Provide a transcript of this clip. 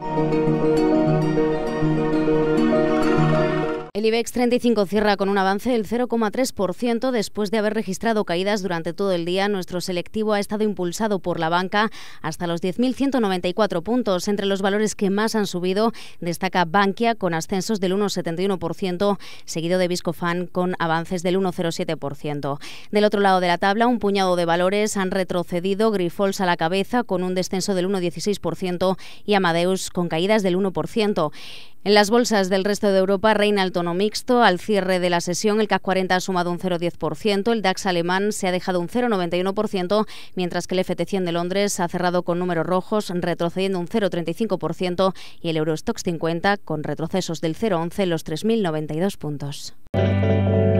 Thank you. El IBEX 35 cierra con un avance del 0,3% después de haber registrado caídas durante todo el día. Nuestro selectivo ha estado impulsado por la banca hasta los 10.194 puntos. Entre los valores que más han subido destaca Bankia con ascensos del 1,71%, seguido de Viscofan con avances del 1,07%. Del otro lado de la tabla, un puñado de valores han retrocedido, Grifols a la cabeza con un descenso del 1,16% y Amadeus con caídas del 1%. En las bolsas del resto de Europa reina el tono mixto. Al cierre de la sesión, el CAC 40 ha sumado un 0,10%, el DAX alemán se ha dejado un 0,91%, mientras que el FT100 de Londres ha cerrado con números rojos, retrocediendo un 0,35%, y el Eurostox 50 con retrocesos del 0,11 en los 3.092 puntos.